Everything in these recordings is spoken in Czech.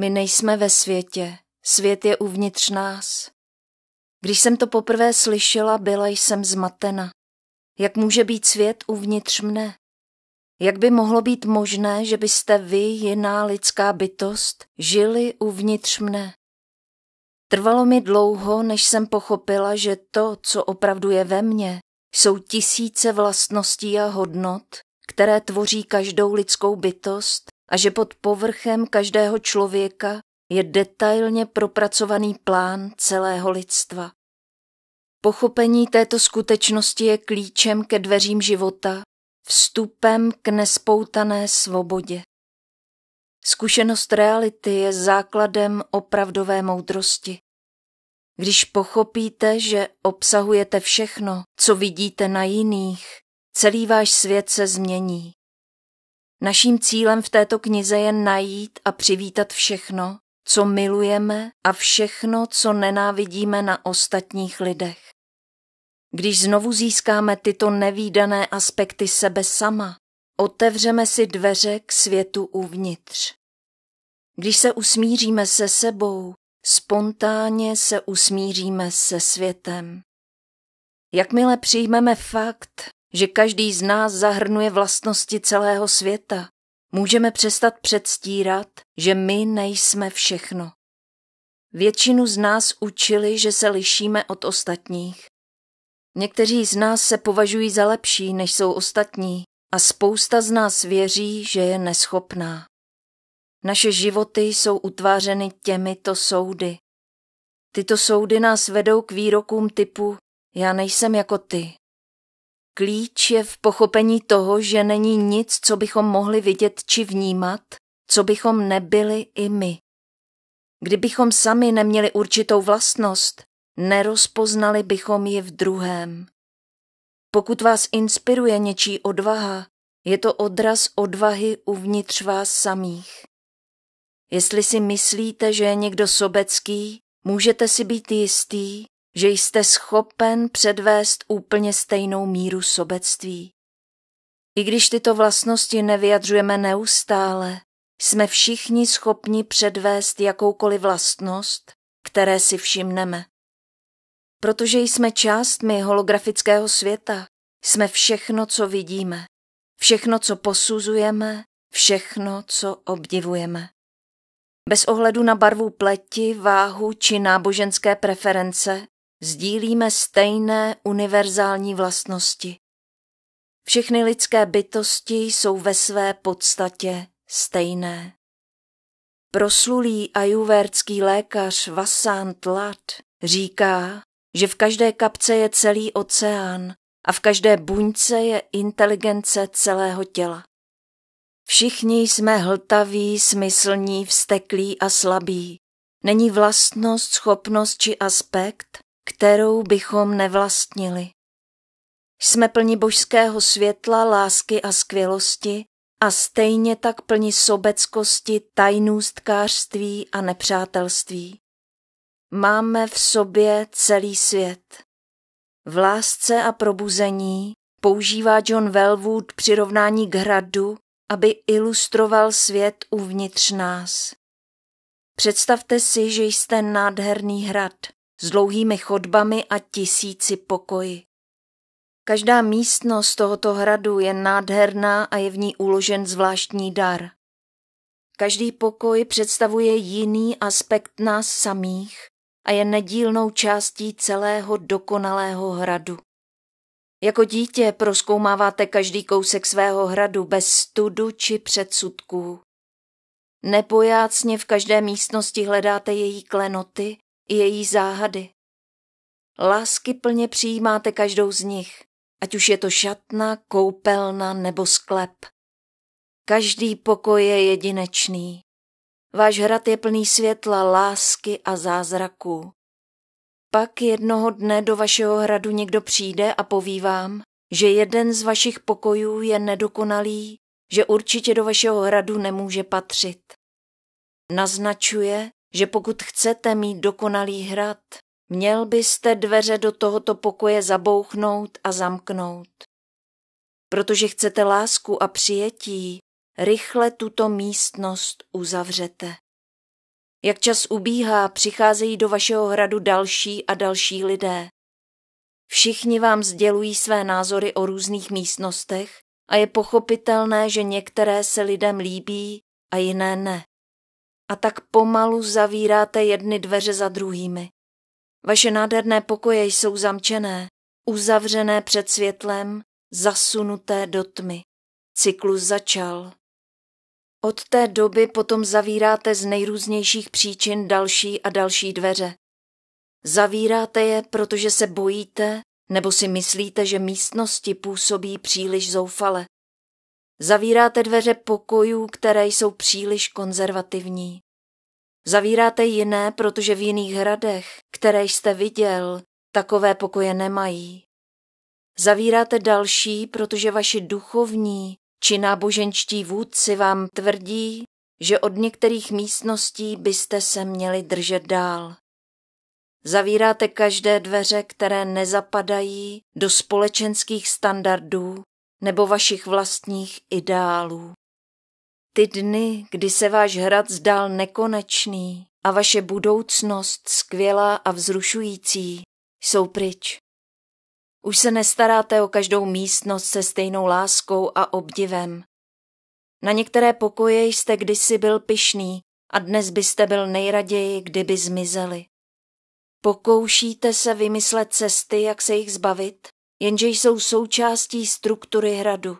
My nejsme ve světě, svět je uvnitř nás. Když jsem to poprvé slyšela, byla jsem zmatena. Jak může být svět uvnitř mne? Jak by mohlo být možné, že byste vy, jiná lidská bytost, žili uvnitř mne? Trvalo mi dlouho, než jsem pochopila, že to, co opravdu je ve mně, jsou tisíce vlastností a hodnot, které tvoří každou lidskou bytost a že pod povrchem každého člověka je detailně propracovaný plán celého lidstva. Pochopení této skutečnosti je klíčem ke dveřím života, vstupem k nespoutané svobodě. Zkušenost reality je základem opravdové moudrosti. Když pochopíte, že obsahujete všechno, co vidíte na jiných, celý váš svět se změní. Naším cílem v této knize je najít a přivítat všechno, co milujeme a všechno, co nenávidíme na ostatních lidech. Když znovu získáme tyto nevýdané aspekty sebe sama, otevřeme si dveře k světu uvnitř. Když se usmíříme se sebou, spontánně se usmíříme se světem. Jakmile přijmeme fakt, že každý z nás zahrnuje vlastnosti celého světa, můžeme přestat předstírat, že my nejsme všechno. Většinu z nás učili, že se lišíme od ostatních. Někteří z nás se považují za lepší, než jsou ostatní, a spousta z nás věří, že je neschopná. Naše životy jsou utvářeny těmito soudy. Tyto soudy nás vedou k výrokům typu já nejsem jako ty, Klíč je v pochopení toho, že není nic, co bychom mohli vidět či vnímat, co bychom nebyli i my. Kdybychom sami neměli určitou vlastnost, nerozpoznali bychom ji v druhém. Pokud vás inspiruje něčí odvaha, je to odraz odvahy uvnitř vás samých. Jestli si myslíte, že je někdo sobecký, můžete si být jistý, že jste schopen předvést úplně stejnou míru sobectví. I když tyto vlastnosti nevyjadřujeme neustále, jsme všichni schopni předvést jakoukoliv vlastnost, které si všimneme. Protože jsme částmi holografického světa, jsme všechno, co vidíme, všechno, co posuzujeme, všechno, co obdivujeme. Bez ohledu na barvu pleti, váhu či náboženské preference sdílíme stejné univerzální vlastnosti. Všechny lidské bytosti jsou ve své podstatě stejné. Proslulý ajuvérský lékař Vasant Lat říká, že v každé kapce je celý oceán a v každé buňce je inteligence celého těla. Všichni jsme hltaví, smyslní, vsteklí a slabí. Není vlastnost, schopnost či aspekt, kterou bychom nevlastnili. Jsme plni božského světla, lásky a skvělosti a stejně tak plni sobeckosti, tajnůstkářství a nepřátelství. Máme v sobě celý svět. V lásce a probuzení používá John Wellwood přirovnání k hradu, aby ilustroval svět uvnitř nás. Představte si, že jste nádherný hrad s dlouhými chodbami a tisíci pokoji. Každá místnost tohoto hradu je nádherná a je v ní uložen zvláštní dar. Každý pokoj představuje jiný aspekt nás samých a je nedílnou částí celého dokonalého hradu. Jako dítě proskoumáváte každý kousek svého hradu bez studu či předsudků. Nepojácně v každé místnosti hledáte její klenoty i její záhady. Lásky plně přijímáte každou z nich, ať už je to šatna, koupelna nebo sklep. Každý pokoj je jedinečný. Váš hrad je plný světla, lásky a zázraků. Pak jednoho dne do vašeho hradu někdo přijde a poví vám, že jeden z vašich pokojů je nedokonalý, že určitě do vašeho hradu nemůže patřit. Naznačuje, že pokud chcete mít dokonalý hrad, měl byste dveře do tohoto pokoje zabouchnout a zamknout. Protože chcete lásku a přijetí, rychle tuto místnost uzavřete. Jak čas ubíhá, přicházejí do vašeho hradu další a další lidé. Všichni vám sdělují své názory o různých místnostech a je pochopitelné, že některé se lidem líbí a jiné ne a tak pomalu zavíráte jedny dveře za druhými. Vaše nádherné pokoje jsou zamčené, uzavřené před světlem, zasunuté do tmy. Cyklus začal. Od té doby potom zavíráte z nejrůznějších příčin další a další dveře. Zavíráte je, protože se bojíte, nebo si myslíte, že místnosti působí příliš zoufale. Zavíráte dveře pokojů, které jsou příliš konzervativní. Zavíráte jiné, protože v jiných hradech, které jste viděl, takové pokoje nemají. Zavíráte další, protože vaši duchovní či náboženčtí vůdci vám tvrdí, že od některých místností byste se měli držet dál. Zavíráte každé dveře, které nezapadají do společenských standardů nebo vašich vlastních ideálů. Ty dny, kdy se váš hrad zdál nekonečný a vaše budoucnost skvělá a vzrušující, jsou pryč. Už se nestaráte o každou místnost se stejnou láskou a obdivem. Na některé pokoje jste kdysi byl pyšný, a dnes byste byl nejraději, kdyby zmizeli. Pokoušíte se vymyslet cesty, jak se jich zbavit, jenže jsou součástí struktury hradu.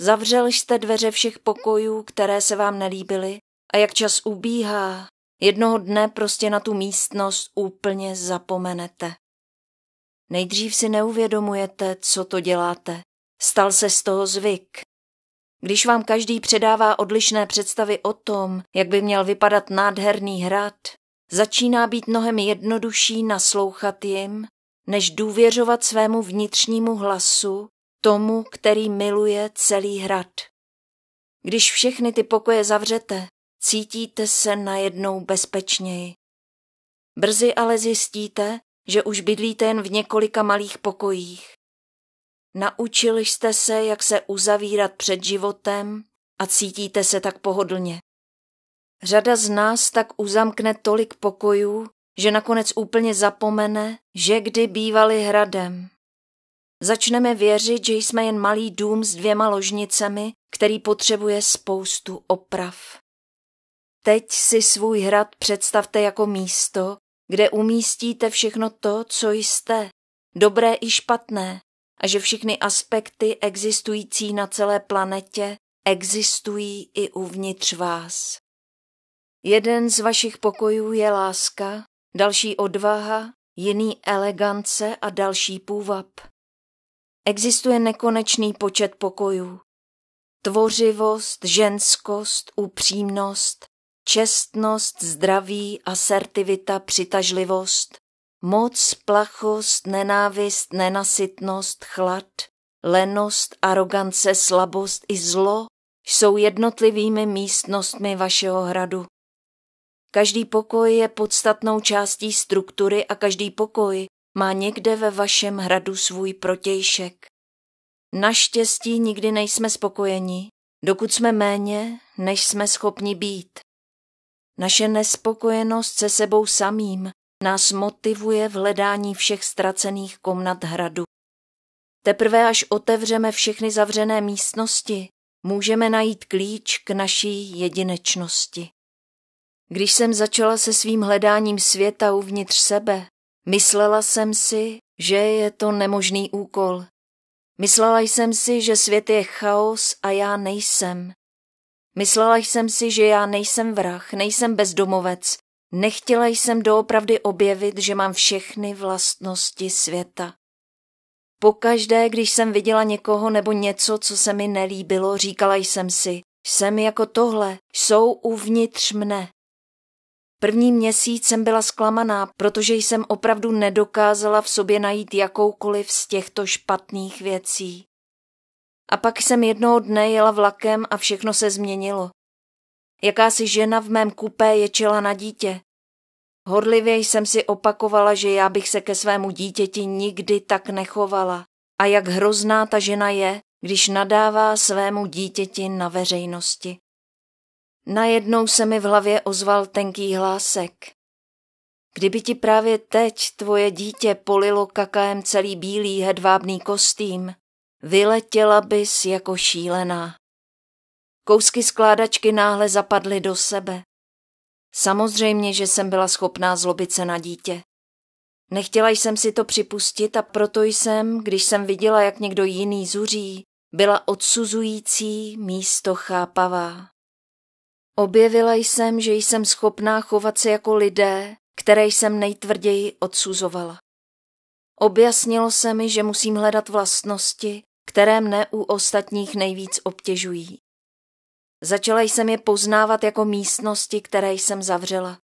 Zavřel jste dveře všech pokojů, které se vám nelíbily a jak čas ubíhá, jednoho dne prostě na tu místnost úplně zapomenete. Nejdřív si neuvědomujete, co to děláte. Stal se z toho zvyk. Když vám každý předává odlišné představy o tom, jak by měl vypadat nádherný hrad, začíná být mnohem jednodušší naslouchat jim než důvěřovat svému vnitřnímu hlasu, tomu, který miluje celý hrad. Když všechny ty pokoje zavřete, cítíte se najednou bezpečněji. Brzy ale zjistíte, že už bydlíte jen v několika malých pokojích. Naučili jste se, jak se uzavírat před životem a cítíte se tak pohodlně. Řada z nás tak uzamkne tolik pokojů, že nakonec úplně zapomene, že kdy bývali hradem. Začneme věřit, že jsme jen malý dům s dvěma ložnicemi, který potřebuje spoustu oprav. Teď si svůj hrad představte jako místo, kde umístíte všechno to, co jste, dobré i špatné, a že všechny aspekty existující na celé planetě existují i uvnitř vás. Jeden z vašich pokojů je láska, další odvaha, jiný elegance a další půvab. Existuje nekonečný počet pokojů. Tvořivost, ženskost, upřímnost, čestnost, zdraví, asertivita, přitažlivost, moc, plachost, nenávist, nenasytnost, chlad, lenost, arogance, slabost i zlo jsou jednotlivými místnostmi vašeho hradu. Každý pokoj je podstatnou částí struktury a každý pokoj má někde ve vašem hradu svůj protějšek. Naštěstí nikdy nejsme spokojeni, dokud jsme méně, než jsme schopni být. Naše nespokojenost se sebou samým nás motivuje v hledání všech ztracených komnat hradu. Teprve až otevřeme všechny zavřené místnosti, můžeme najít klíč k naší jedinečnosti. Když jsem začala se svým hledáním světa uvnitř sebe, myslela jsem si, že je to nemožný úkol. Myslela jsem si, že svět je chaos a já nejsem. Myslela jsem si, že já nejsem vrah, nejsem bezdomovec. Nechtěla jsem doopravdy objevit, že mám všechny vlastnosti světa. Pokaždé, když jsem viděla někoho nebo něco, co se mi nelíbilo, říkala jsem si, jsem jako tohle, jsou uvnitř mne. První měsíc jsem byla zklamaná, protože jsem opravdu nedokázala v sobě najít jakoukoliv z těchto špatných věcí. A pak jsem jednoho dne jela vlakem a všechno se změnilo. Jakási žena v mém kupé ječela na dítě. Horlivě jsem si opakovala, že já bych se ke svému dítěti nikdy tak nechovala. A jak hrozná ta žena je, když nadává svému dítěti na veřejnosti. Najednou se mi v hlavě ozval tenký hlásek. Kdyby ti právě teď tvoje dítě polilo kakaem celý bílý hedvábný kostým, vyletěla bys jako šílená. Kousky skládačky náhle zapadly do sebe. Samozřejmě, že jsem byla schopná zlobit se na dítě. Nechtěla jsem si to připustit a proto jsem, když jsem viděla, jak někdo jiný zuří, byla odsuzující místo chápavá. Objevila jsem, že jsem schopná chovat se jako lidé, které jsem nejtvrději odsuzovala. Objasnilo se mi, že musím hledat vlastnosti, které mne u ostatních nejvíc obtěžují. Začala jsem je poznávat jako místnosti, které jsem zavřela.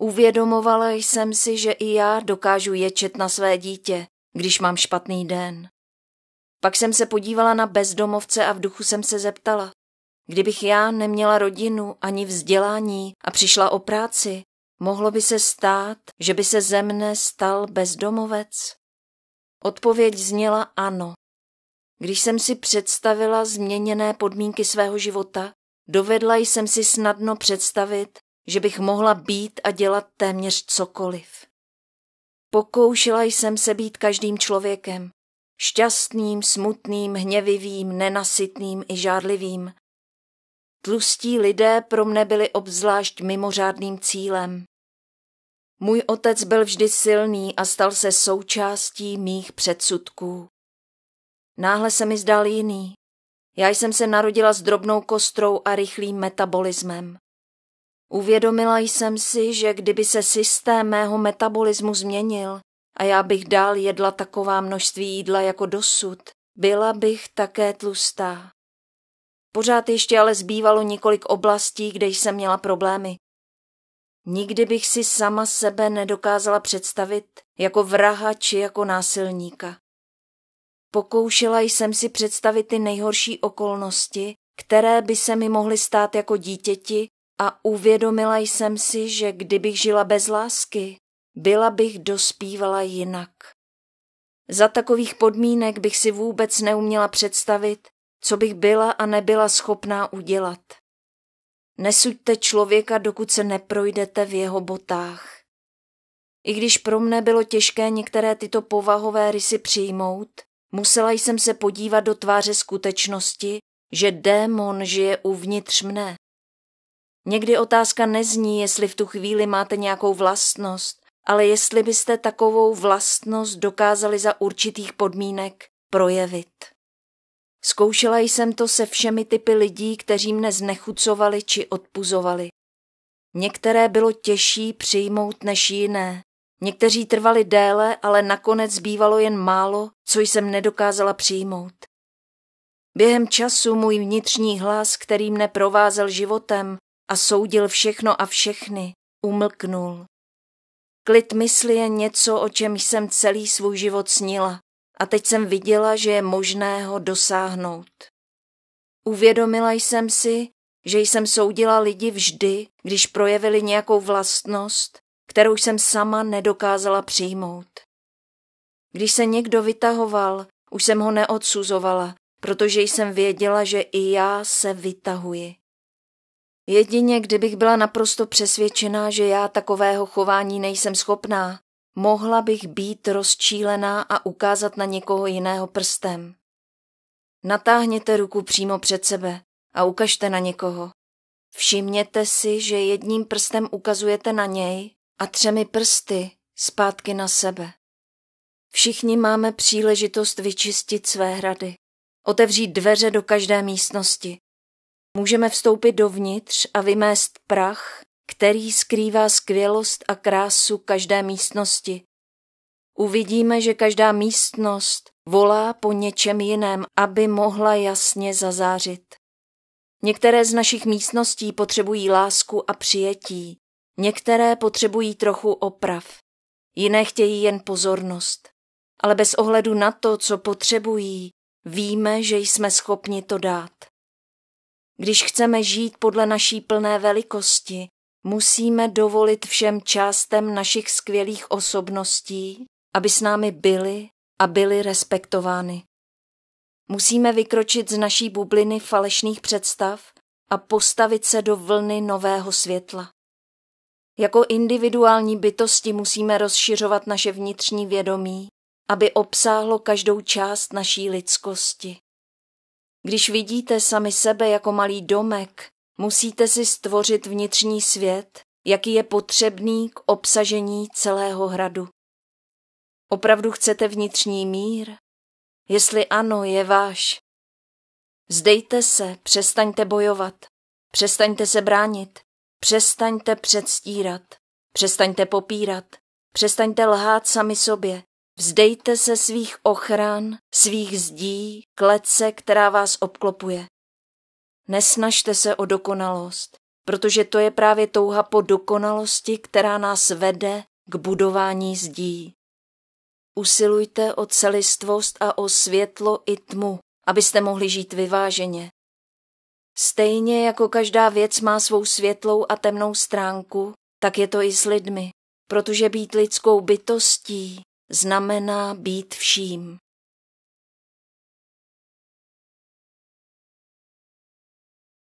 Uvědomovala jsem si, že i já dokážu ječet na své dítě, když mám špatný den. Pak jsem se podívala na bezdomovce a v duchu jsem se zeptala, Kdybych já neměla rodinu ani vzdělání a přišla o práci, mohlo by se stát, že by se ze mne stal bezdomovec? Odpověď zněla ano. Když jsem si představila změněné podmínky svého života, dovedla jsem si snadno představit, že bych mohla být a dělat téměř cokoliv. Pokoušela jsem se být každým člověkem, šťastným, smutným, hněvivým, nenasytným i žádlivým, Tlustí lidé pro mne byli obzvlášť mimořádným cílem. Můj otec byl vždy silný a stal se součástí mých předsudků. Náhle se mi zdal jiný. Já jsem se narodila s drobnou kostrou a rychlým metabolismem. Uvědomila jsem si, že kdyby se systém mého metabolismu změnil a já bych dál jedla taková množství jídla jako dosud, byla bych také tlustá. Pořád ještě ale zbývalo několik oblastí, kde jsem měla problémy. Nikdy bych si sama sebe nedokázala představit jako vraha či jako násilníka. Pokoušela jsem si představit ty nejhorší okolnosti, které by se mi mohly stát jako dítěti a uvědomila jsem si, že kdybych žila bez lásky, byla bych dospívala jinak. Za takových podmínek bych si vůbec neuměla představit, co bych byla a nebyla schopná udělat. Nesuďte člověka, dokud se neprojdete v jeho botách. I když pro mne bylo těžké některé tyto povahové rysy přijmout, musela jsem se podívat do tváře skutečnosti, že démon žije uvnitř mne. Někdy otázka nezní, jestli v tu chvíli máte nějakou vlastnost, ale jestli byste takovou vlastnost dokázali za určitých podmínek projevit. Zkoušela jsem to se všemi typy lidí, kteří mne znechucovali či odpuzovali. Některé bylo těžší přijmout než jiné. Někteří trvali déle, ale nakonec bývalo jen málo, co jsem nedokázala přijmout. Během času můj vnitřní hlas, který mne provázel životem a soudil všechno a všechny, umlknul. Klid mysli je něco, o čem jsem celý svůj život snila a teď jsem viděla, že je možné ho dosáhnout. Uvědomila jsem si, že jsem soudila lidi vždy, když projevili nějakou vlastnost, kterou jsem sama nedokázala přijmout. Když se někdo vytahoval, už jsem ho neodsuzovala, protože jsem věděla, že i já se vytahuji. Jedině kdybych byla naprosto přesvědčená, že já takového chování nejsem schopná, Mohla bych být rozčílená a ukázat na někoho jiného prstem. Natáhněte ruku přímo před sebe a ukažte na někoho. Všimněte si, že jedním prstem ukazujete na něj a třemi prsty zpátky na sebe. Všichni máme příležitost vyčistit své hrady, otevřít dveře do každé místnosti. Můžeme vstoupit dovnitř a vymést prach který skrývá skvělost a krásu každé místnosti. Uvidíme, že každá místnost volá po něčem jiném, aby mohla jasně zazářit. Některé z našich místností potřebují lásku a přijetí, některé potřebují trochu oprav, jiné chtějí jen pozornost. Ale bez ohledu na to, co potřebují, víme, že jsme schopni to dát. Když chceme žít podle naší plné velikosti, Musíme dovolit všem částem našich skvělých osobností, aby s námi byly a byly respektovány. Musíme vykročit z naší bubliny falešných představ a postavit se do vlny nového světla. Jako individuální bytosti musíme rozšiřovat naše vnitřní vědomí, aby obsáhlo každou část naší lidskosti. Když vidíte sami sebe jako malý domek, Musíte si stvořit vnitřní svět, jaký je potřebný k obsažení celého hradu. Opravdu chcete vnitřní mír? Jestli ano, je váš. Zdejte se, přestaňte bojovat, přestaňte se bránit, přestaňte předstírat, přestaňte popírat, přestaňte lhát sami sobě, vzdejte se svých ochran, svých zdí, klece, která vás obklopuje. Nesnažte se o dokonalost, protože to je právě touha po dokonalosti, která nás vede k budování zdí. Usilujte o celistvost a o světlo i tmu, abyste mohli žít vyváženě. Stejně jako každá věc má svou světlou a temnou stránku, tak je to i s lidmi, protože být lidskou bytostí znamená být vším.